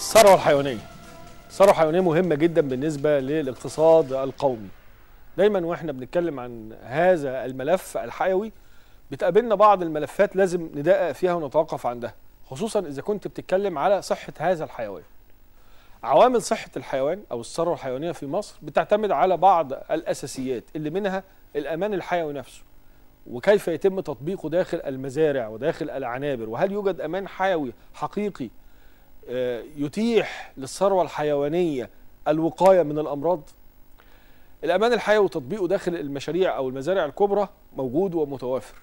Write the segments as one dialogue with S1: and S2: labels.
S1: الثروه الحيوانيه الثروه الحيوانيه مهمه جدا بالنسبه للاقتصاد القومي دايما واحنا بنتكلم عن هذا الملف الحيوي بتقابلنا بعض الملفات لازم ندقق فيها ونتوقف عندها خصوصا اذا كنت بتتكلم على صحه هذا الحيوان عوامل صحه الحيوان او الثروه الحيوانيه في مصر بتعتمد على بعض الاساسيات اللي منها الامان الحيوي نفسه وكيف يتم تطبيقه داخل المزارع وداخل العنابر وهل يوجد امان حيوي حقيقي آه، يتيح للثروة الحيوانية الوقاية من الأمراض الأمان الحيوي وتطبيقه داخل المشاريع أو المزارع الكبرى موجود ومتوافر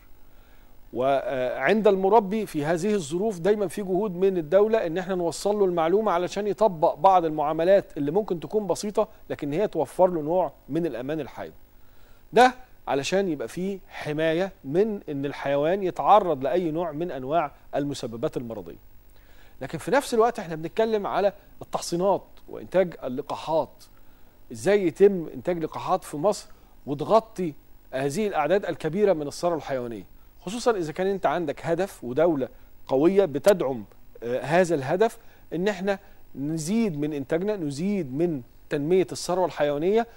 S1: وعند المربي في هذه الظروف دايما في جهود من الدولة ان احنا نوصل له المعلومة علشان يطبق بعض المعاملات اللي ممكن تكون بسيطة لكن هي توفر له نوع من الامان الحيوي ده علشان يبقى فيه حماية من ان الحيوان يتعرض لأي نوع من انواع المسببات المرضية لكن في نفس الوقت احنا بنتكلم على التحصينات وانتاج اللقاحات ازاي يتم انتاج لقاحات في مصر وتغطي هذه الاعداد الكبيره من الثروه الحيوانيه خصوصا اذا كان انت عندك هدف ودوله قويه بتدعم آه، هذا الهدف ان احنا نزيد من انتاجنا نزيد من تنميه الثروه الحيوانيه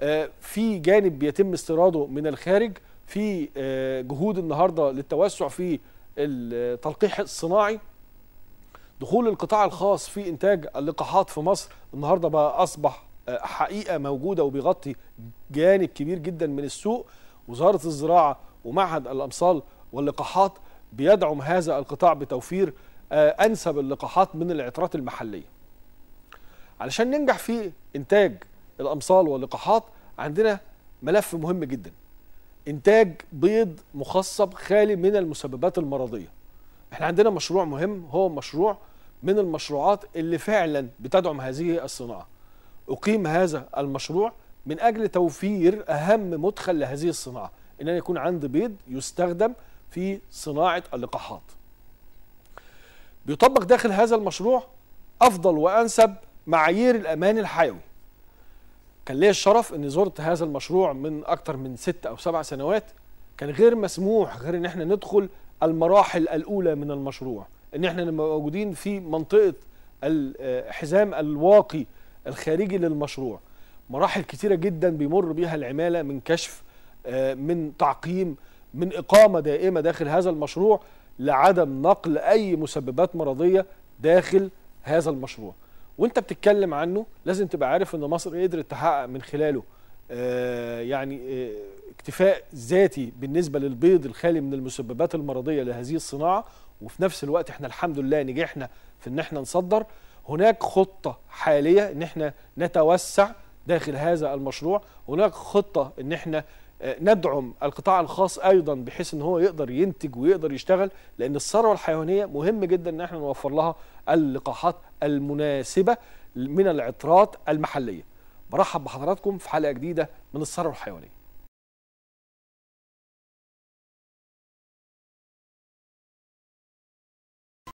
S1: آه، في جانب بيتم استيراده من الخارج في آه، جهود النهارده للتوسع في التلقيح الصناعي دخول القطاع الخاص في انتاج اللقاحات في مصر النهارده بقى اصبح آه، حقيقه موجوده وبيغطي جانب كبير جدا من السوق وزاره الزراعه ومعهد الامصال واللقاحات بيدعم هذا القطاع بتوفير آه، انسب اللقاحات من العطرات المحليه علشان ننجح في انتاج الامصال واللقاحات عندنا ملف مهم جدا انتاج بيض مخصب خالي من المسببات المرضيه احنا عندنا مشروع مهم هو مشروع من المشروعات اللي فعلا بتدعم هذه الصناعة أقيم هذا المشروع من أجل توفير أهم مدخل لهذه الصناعة إن أنا يكون عندي بيض يستخدم في صناعة اللقاحات بيطبق داخل هذا المشروع أفضل وأنسب معايير الأمان الحيوي كان ليا الشرف اني زرت هذا المشروع من اكتر من ست او سبع سنوات كان غير مسموح غير ان احنا ندخل المراحل الأولى من المشروع إن إحنا موجودين في منطقة الحزام الواقي الخارجي للمشروع مراحل كتيرة جدا بيمر بيها العمالة من كشف آه، من تعقيم من إقامة دائمة داخل هذا المشروع لعدم نقل أي مسببات مرضية داخل هذا المشروع وانت بتتكلم عنه لازم تبقى عارف ان مصر قدرت تحقق من خلاله آه، يعني آه، اكتفاء ذاتي بالنسبة للبيض الخالي من المسببات المرضية لهذه الصناعة وفي نفس الوقت احنا الحمد لله نجحنا في ان احنا نصدر هناك خطة حالية ان احنا نتوسع داخل هذا المشروع هناك خطة ان احنا آه، ندعم القطاع الخاص ايضا بحيث ان هو يقدر ينتج ويقدر يشتغل لان الثروه الحيوانيه مهم جدا ان احنا نوفر لها اللقاحات المناسبه من العطرات المحليه برحب بحضراتكم في حلقه جديده من الثروه الحيوانيه